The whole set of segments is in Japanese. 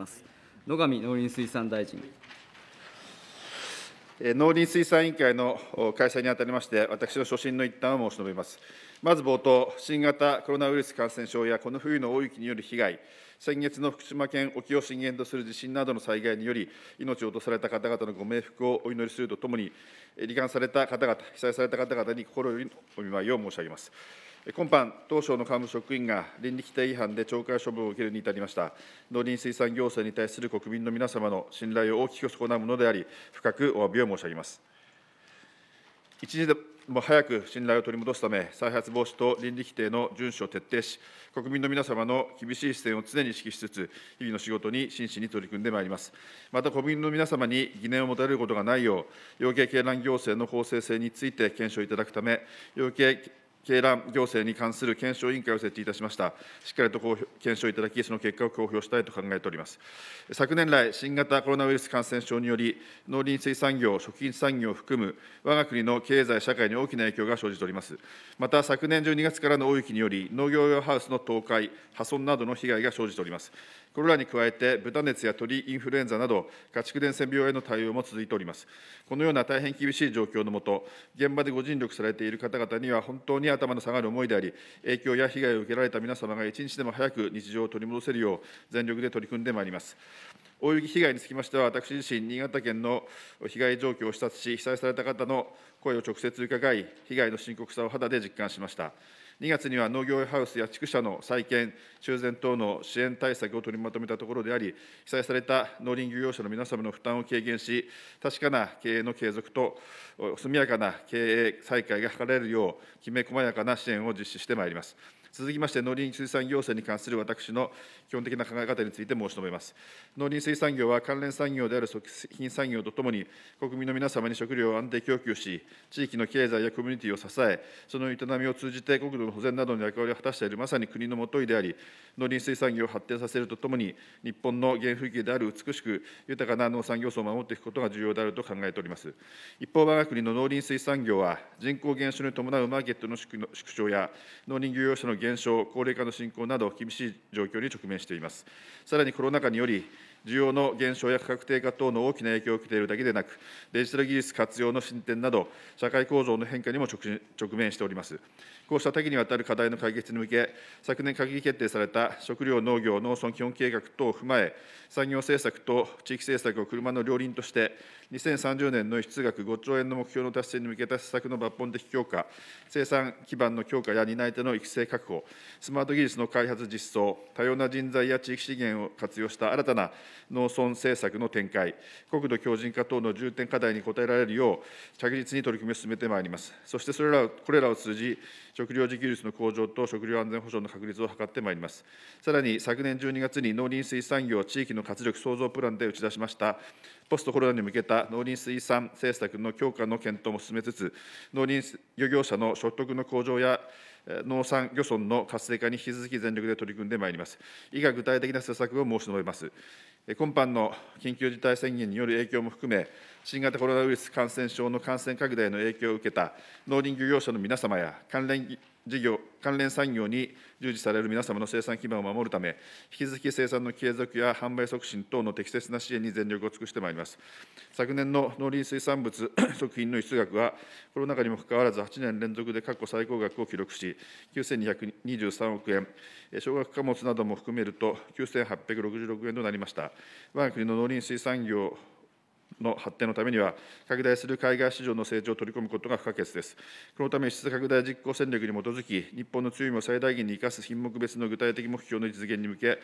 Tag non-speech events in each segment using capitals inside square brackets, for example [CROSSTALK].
ます。野上農林水産大臣。農林水産委員会の開催にあたりまして、私の所信の一端を申し述べます。まず冒頭、新型コロナウイルス感染症やこの冬の大雪による被害、先月の福島県沖を震源とする地震などの災害により、命を落とされた方々のご冥福をお祈りするとともに、罹患された方々、被災された方々に心よりお見舞いを申し上げます。今般、当省の幹部職員が倫理規定違反で懲戒処分を受けるに至りました農林水産行政に対する国民の皆様の信頼を大きく損なうものであり、深くお詫びを申し上げます。一時でも早く信頼を取り戻すため、再発防止と倫理規定の遵守を徹底し、国民の皆様の厳しい視線を常に意識しつつ、日々の仕事に真摯に取り組んでまいります。また、国民の皆様に疑念を持たれることがないよう、養鶏鶏卵行政の公正性について検証いただくため、養鶏鶏卵行政に関する検証委員会を設置いたしました。しっかりと検証いただき、その結果を公表したいと考えております。昨年来、新型コロナウイルス感染症により、農林水産業、食品産業を含む、我が国の経済、社会に大きな影響が生じております。また、昨年12月からの大雪により、農業用ハウスの倒壊、破損などの被害が生じております。これらに加えて、豚熱や鳥インフルエンザなど、家畜伝染病への対応も続いております。このような大変厳しい状況のもと、現場でご尽力されている方々には、本当にに頭の下がる思いであり、影響や被害を受けられた皆様が一日でも早く日常を取り戻せるよう、全力で取り組んでまいります。大雪被害につきましては、私自身、新潟県の被害状況を視察し、被災された方の声を直接伺い、被害の深刻さを肌で実感しました。2月には農業ハウスや畜舎の再建、修繕等の支援対策を取りまとめたところであり、被災された農林漁業者の皆様の負担を軽減し、確かな経営の継続と速やかな経営再開が図られるよう、きめ細やかな支援を実施してまいります。続きまして、農林水産行政に関する私の基本的な考え方について申し述べます。農林水産業は関連産業である食品産業とともに、国民の皆様に食料を安定供給し、地域の経済やコミュニティを支え、その営みを通じて国土の保全などの役割を果たしているまさに国のもといであり、農林水産業を発展させるとともに、日本の原風景である美しく豊かな農産業層を守っていくことが重要であると考えております。一方、我が国の農林水産業は、人口減少に伴うマーケットの縮小や、農林漁業者の減少、高齢化の進行など、厳しい状況に直面しています。さらにコロナ禍により、需要の減少や価格低下等の大きな影響を受けているだけでなく、デジタル技術活用の進展など、社会構造の変化にも直面しております。こうした多岐にわたる課題の解決に向け、昨年閣議決定された食料農業農村基本計画等を踏まえ、産業政策と地域政策を車の両輪として、2030年の輸出額5兆円の目標の達成に向けた施策の抜本的強化、生産基盤の強化や担い手の育成確保、スマート技術の開発実装、多様な人材や地域資源を活用した新たな農村政策の展開、国土強靭化等の重点課題に応えられるよう、着実に取り組みを進めてまいります。そしてそれらこれらを通じ、食料自給率の向上と食料安全保障の確立を図ってまいります。さらに昨年12月に農林水産業地域の活力創造プランで打ち出しました、ポストコロナに向けた農林水産政策の強化の検討も進めつつ、農林漁業者の所得の向上や、農産漁村の活性化に引き続き全力で取り組んでまいります。以下、具体的な施策を申し述べます。今般の緊急事態宣言による影響も含め、新型コロナウイルス感染症の感染拡大の影響を受けた農林漁業者の皆様や関連事業、関連産業に従事される皆様の生産基盤を守るため、引き続き生産の継続や販売促進等の適切な支援に全力を尽くしてまいります。昨年の農林水産物 [COUGHS] 食品の輸出額は、コロナ禍にもかかわらず8年連続で過去最高額を記録し、9223億円、小額貨物なども含めると9866円となりました。我が国の農林水産業の発展のためには、拡大する海外市場の成長を取り込むことが不可欠です。このため、質拡大実行戦略に基づき、日本の強みを最大限に生かす品目別の具体的目標の実現に向け、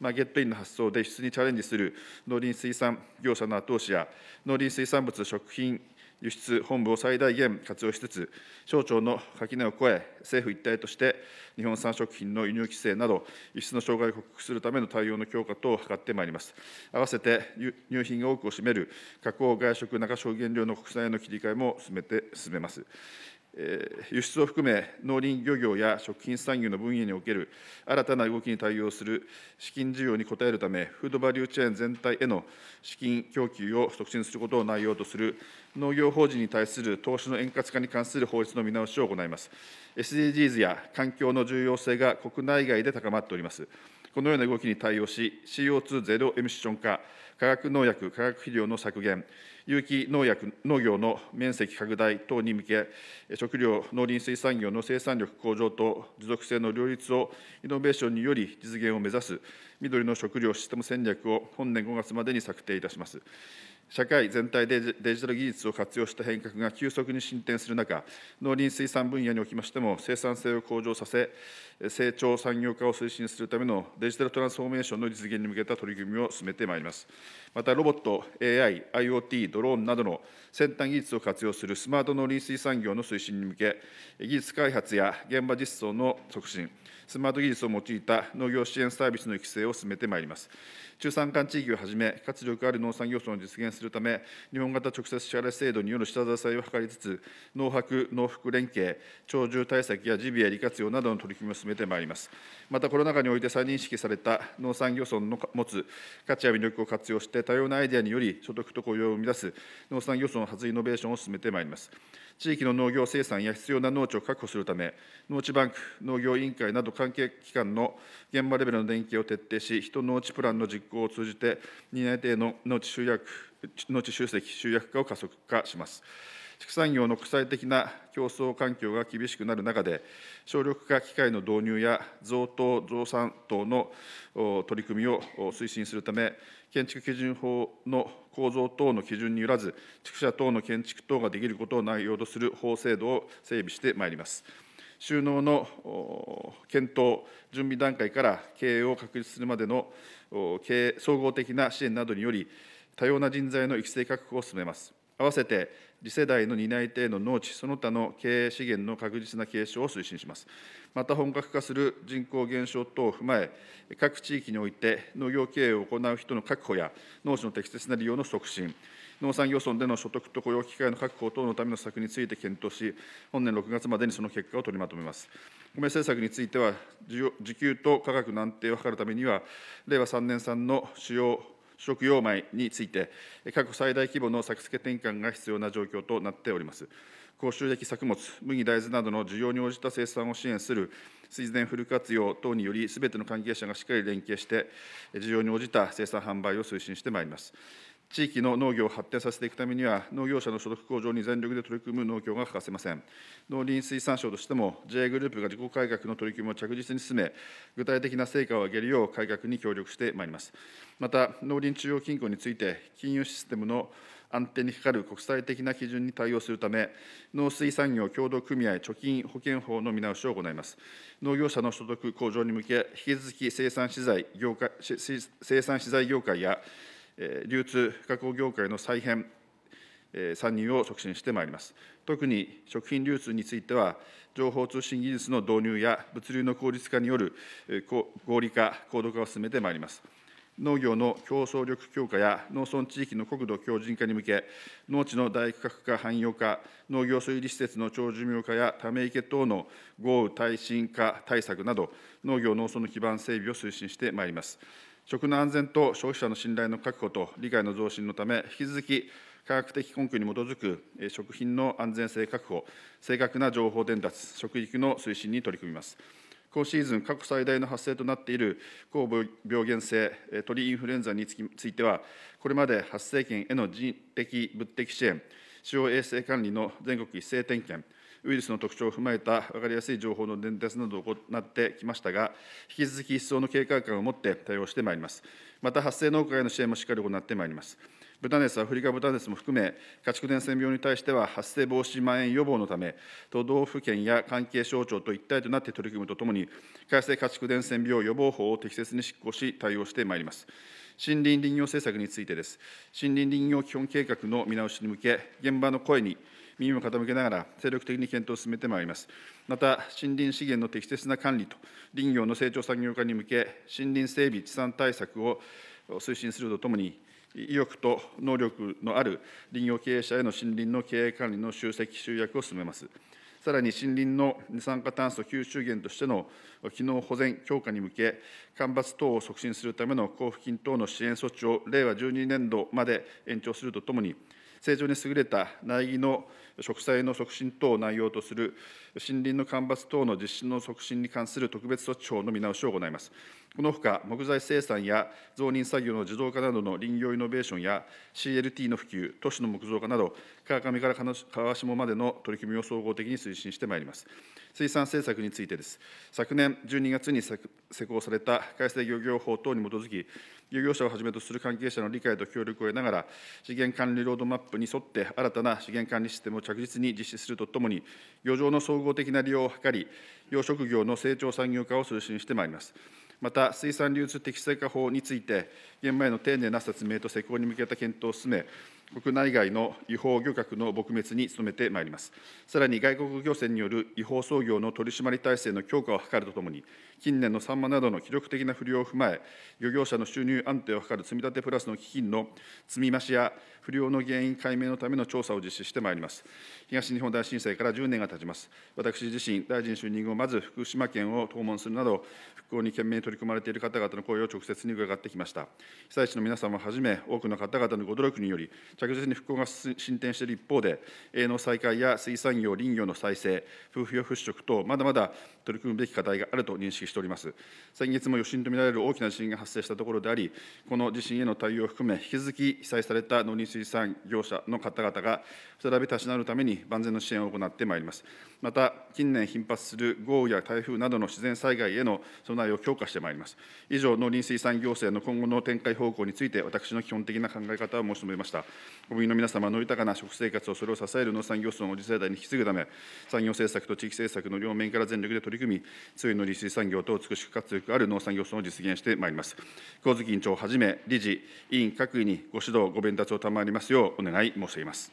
まーットインの発想で輸出にチャレンジする農林水産業者の後押しや、農林水産物、食品、輸出本部を最大限活用しつつ、省庁の垣根を越え、政府一体として日本産食品の輸入規制など、輸出の障害を克服するための対応の強化等を図ってまいります。合わせて入品が多くを占める加工、外食、中小原料の国産への切り替えも進めて進めます。輸出を含め、農林漁業や食品産業の分野における新たな動きに対応する資金需要に応えるため、フードバリューチェーン全体への資金供給を促進することを内容とする農業法人に対する投資の円滑化に関する法律の見直しを行います。SDGs や環境の重要性が国内外で高まっております。このような動きに対応し、CO2 ゼロエミッション化、化学農薬、化学肥料の削減、有機農薬農業の面積拡大等に向け、食料、農林水産業の生産力向上と持続性の両立をイノベーションにより実現を目指す、緑の食料システム戦略を本年5月までに策定いたします。社会全体でデジタル技術を活用した変革が急速に進展する中、農林水産分野におきましても、生産性を向上させ、成長産業化を推進するためのデジタルトランスフォーメーションの実現に向けた取り組みを進めてまいります。また、ロボット、AI、IoT、ドローンなどの先端技術を活用するスマート農林水産業の推進に向け、技術開発や現場実装の促進、スマート技術を用いた農業支援サービスの育成を進めてまいります。中山間地域をはじめ、活力ある農産業層の実現するため、日本型直接支払い制度による下支えを図りつつ、農泊・農福連携、鳥獣対策やジビエ利活用などの取り組みを進めてまいります。また、コロナ禍において再認識された農産漁村の持つ価値や魅力を活用して、多様なアイデアにより所得と雇用を生み出す農産漁村の発イノベーションを進めてまいります。地域の農業生産や必要な農地を確保するため、農地バンク、農業委員会など関係機関の現場レベルの連携を徹底し、人農地プランの実行を通じて、担い手の農地集約、後集積、集約化を加速化します。畜産業の国際的な競争環境が厳しくなる中で、省力化機械の導入や贈答、増産等の取り組みを推進するため、建築基準法の構造等の基準によらず、畜舎等の建築等ができることを内容とする法制度を整備してまいります。収納の検討、準備段階から経営を確立するまでの経営総合的な支援などにより、多様な人材の育成確保を進めます。合わせて次世代の担い手への農地、その他の経営資源の確実な継承を推進します。また、本格化する人口減少等を踏まえ、各地域において農業経営を行う人の確保や、農地の適切な利用の促進、農産予村での所得と雇用機会の確保等のための策について検討し、本年6月までにその結果を取りまとめます。米政策については、需給と価格の安定を図るためには、令和3年産の主要食用米について、過去最大規模の作付け転換が必要な状況となっております。公衆的作物、麦、大豆などの需要に応じた生産を支援する水田フル活用等により、すべての関係者がしっかり連携して、需要に応じた生産販売を推進してまいります。地域の農業を発展させていくためには、農業者の所得向上に全力で取り組む農協が欠かせません。農林水産省としても、JA グループが自己改革の取り組みを着実に進め、具体的な成果を上げるよう改革に協力してまいります。また、農林中央金庫について、金融システムの安定にかかる国際的な基準に対応するため、農水産業協同組合貯金保険法の見直しを行います。農業者の所得向上に向け、引き続き生産資材業界生産資材業界や流通加工業界の再編、参入を促進してまいります。特に食品流通については、情報通信技術の導入や物流の効率化による合理化、高度化を進めてまいります。農業の競争力強化や農村地域の国土強靭化に向け、農地の大区画化、汎用化、農業水利施設の長寿命化やため池等の豪雨耐震化対策など、農業・農村の基盤整備を推進してまいります。食の安全と消費者の信頼の確保と理解の増進のため、引き続き科学的根拠に基づく食品の安全性確保、正確な情報伝達、食育の推進に取り組みます。今シーズン、過去最大の発生となっている高病原性鳥インフルエンザについては、これまで発生権への人的、物的支援、主要衛生管理の全国一斉点検、ウイルスの特徴を踏まえた分かりやすい情報の伝達などを行ってきましたが、引き続き一層の警戒感を持って対応してまいります。また、発生農家への支援もしっかり行ってまいります。豚熱、アフリカ豚熱も含め、家畜伝染病に対しては発生防止蔓延予防のため、都道府県や関係省庁と一体となって取り組むとともに、改正家畜伝染病予防法を適切に執行し、対応してまいります。森林林業政策についてです。森林林業基本計画の見直しに向け、現場の声に耳を傾けながら、精力的に検討を進めてまいります。また、森林資源の適切な管理と、林業の成長産業化に向け、森林整備、地産対策を推進するとともに、意欲と能力のある林業経営者への森林の経営管理の集積・集約を進めます。さらに森林の二酸化炭素吸収源としての機能保全強化に向け、干ばつ等を促進するための交付金等の支援措置を令和12年度まで延長するとともに、成長に優れた苗木の植栽の促進等を内容とする森林の間伐等の実施の促進に関する特別措置法の見直しを行います。このほか、木材生産や造林作業の自動化などの林業イノベーションや CLT の普及、都市の木造化など、川上から川下までの取り組みを総合的に推進してまいります。水産政策についてです。昨年12月に施行された改正漁業法等に基づき、漁業者をはじめとする関係者の理解と協力を得ながら、資源管理ロードマップに沿って新たな資源管理システムを着確実に実施するとともに、漁場の総合的な利用を図り、養殖業の成長産業化を推進してまいります。また、水産流通適正化法について、現場への丁寧な説明と施行に向けた検討を進め、国内外の違法漁獲の撲滅に努めてまいります。さらに外国漁船による違法操業の取締り体制の強化を図るとともに、近年のサンマなどの記録的な不漁を踏まえ、漁業者の収入安定を図る積み立てプラスの基金の積み増しや不漁の原因解明のための調査を実施してまいります。東日本大震災から10年が経ちます。私自身、大臣就任後、まず福島県を訪問するなど、復興に懸命に取り組まれている方々の声を直接に伺ってきました。被災地の皆様はじめ、多くの方々のご努力により、着実に復興が進展している一方で、営農再開や水産業、林業の再生、風評払拭等、まだまだ取り組むべき課題があると認識しております。先月も余震とみられる大きな地震が発生したところであり、この地震への対応を含め、引き続き被災された農林水産業者の方々が再び立ち直るために万全の支援を行ってまいります。また、近年頻発する豪雨や台風などの自然災害への備えを強化してまいります。以上、農林水産行政の今後の展開方向について、私の基本的な考え方を申し述べました。国民の皆様の豊かな食生活をそれを支える農産業村の次世代に引き継ぐため、産業政策と地域政策の両面から全力で取り取り組み、強い農林水産業と美しく活力ある農産業村を実現してまいります。神月委員長をはじめ、理事、委員各位にご指導、ご鞭達を賜りますようお願い申し上げます。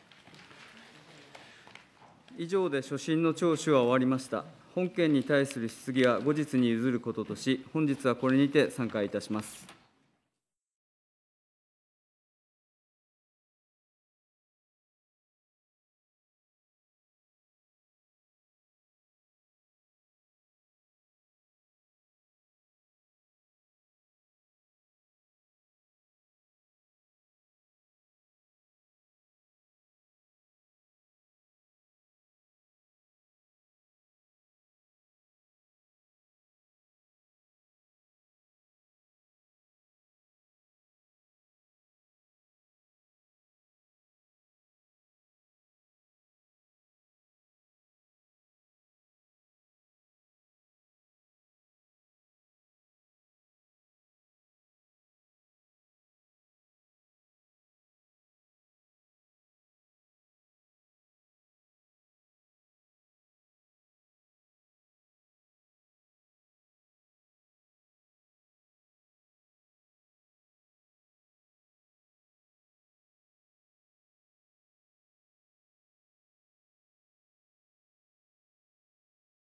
以上で所信の聴取は終わりました。本件に対する質疑は後日に譲ることとし、本日はこれにて散会いたします。